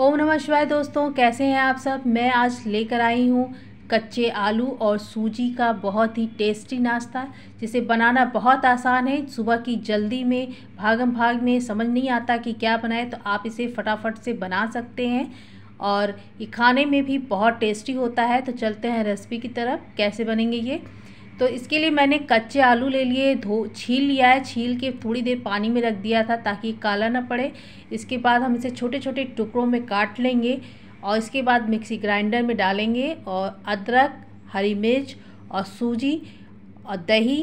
ओम नमः शिवाय दोस्तों कैसे हैं आप सब मैं आज लेकर आई हूँ कच्चे आलू और सूजी का बहुत ही टेस्टी नाश्ता जिसे बनाना बहुत आसान है सुबह की जल्दी में भागम भाग में समझ नहीं आता कि क्या बनाए तो आप इसे फटाफट से बना सकते हैं और ये खाने में भी बहुत टेस्टी होता है तो चलते हैं रेसिपी की तरफ कैसे बनेंगे ये तो इसके लिए मैंने कच्चे आलू ले लिए धो छील लिया है छील के थोड़ी देर पानी में रख दिया था ताकि काला ना पड़े इसके बाद हम इसे छोटे छोटे टुकड़ों में काट लेंगे और इसके बाद मिक्सी ग्राइंडर में डालेंगे और अदरक हरी मिर्च और सूजी और दही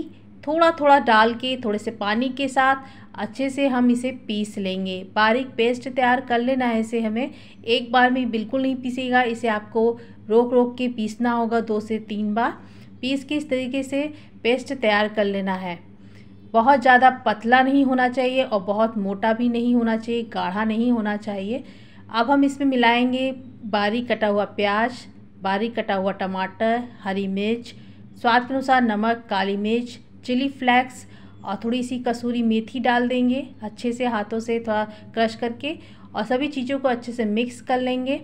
थोड़ा थोड़ा डाल के थोड़े से पानी के साथ अच्छे से हम इसे पीस लेंगे बारीक पेस्ट तैयार कर लेना है इसे हमें एक बार में बिल्कुल नहीं पीसेगा इसे आपको रोक रोक के पीसना होगा दो से तीन बार पीस के इस तरीके से पेस्ट तैयार कर लेना है बहुत ज़्यादा पतला नहीं होना चाहिए और बहुत मोटा भी नहीं होना चाहिए गाढ़ा नहीं होना चाहिए अब हम इसमें मिलाएंगे बारीक कटा हुआ प्याज बारीक कटा हुआ टमाटर हरी मिर्च स्वाद के अनुसार नमक काली मिर्च चिली फ्लैक्स और थोड़ी सी कसूरी मेथी डाल देंगे अच्छे से हाथों से थोड़ा क्रश करके और सभी चीज़ों को अच्छे से मिक्स कर लेंगे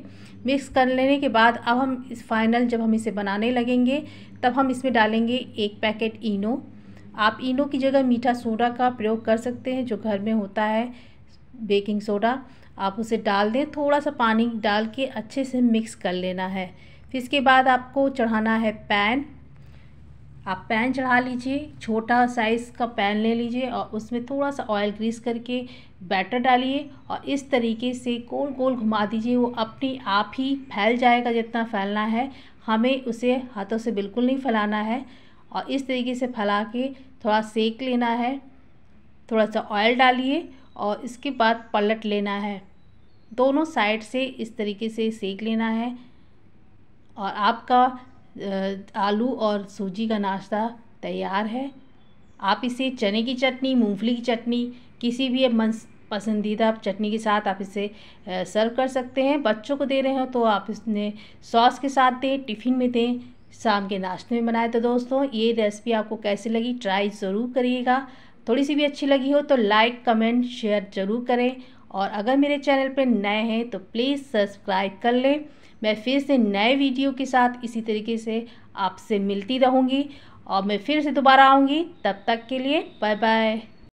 मिक्स कर लेने के बाद अब हम इस फाइनल जब हम इसे बनाने लगेंगे तब हम इसमें डालेंगे एक पैकेट इनो आप इनो की जगह मीठा सोडा का प्रयोग कर सकते हैं जो घर में होता है बेकिंग सोडा आप उसे डाल दें थोड़ा सा पानी डाल के अच्छे से मिक्स कर लेना है फिर इसके बाद आपको चढ़ाना है पैन आप पैन चढ़ा लीजिए छोटा साइज़ का पैन ले लीजिए और उसमें थोड़ा सा ऑयल ग्रीस करके बैटर डालिए और इस तरीके से गोल गोल घुमा दीजिए वो अपने आप ही फैल जाएगा जितना फैलना है हमें उसे हाथों से बिल्कुल नहीं फैलाना है और इस तरीके से फैला के थोड़ा सेक लेना है थोड़ा सा ऑयल डालिए और इसके बाद पलट लेना है दोनों साइड से इस तरीके से सेक लेना है और आपका आलू और सूजी का नाश्ता तैयार है आप इसे चने की चटनी मूंगफली की चटनी किसी भी मन पसंदीदा चटनी के साथ आप इसे सर्व कर सकते हैं बच्चों को दे रहे हो तो आप इसने सॉस के साथ दें टिफ़िन में दें शाम के नाश्ते में बनाए तो दोस्तों ये रेसिपी आपको कैसी लगी ट्राई ज़रूर करिएगा थोड़ी सी भी अच्छी लगी हो तो लाइक कमेंट शेयर ज़रूर करें और अगर मेरे चैनल पर नए हैं तो प्लीज़ सब्सक्राइब कर लें मैं फिर से नए वीडियो के साथ इसी तरीके से आपसे मिलती रहूँगी और मैं फिर से दोबारा आऊँगी तब तक के लिए बाय बाय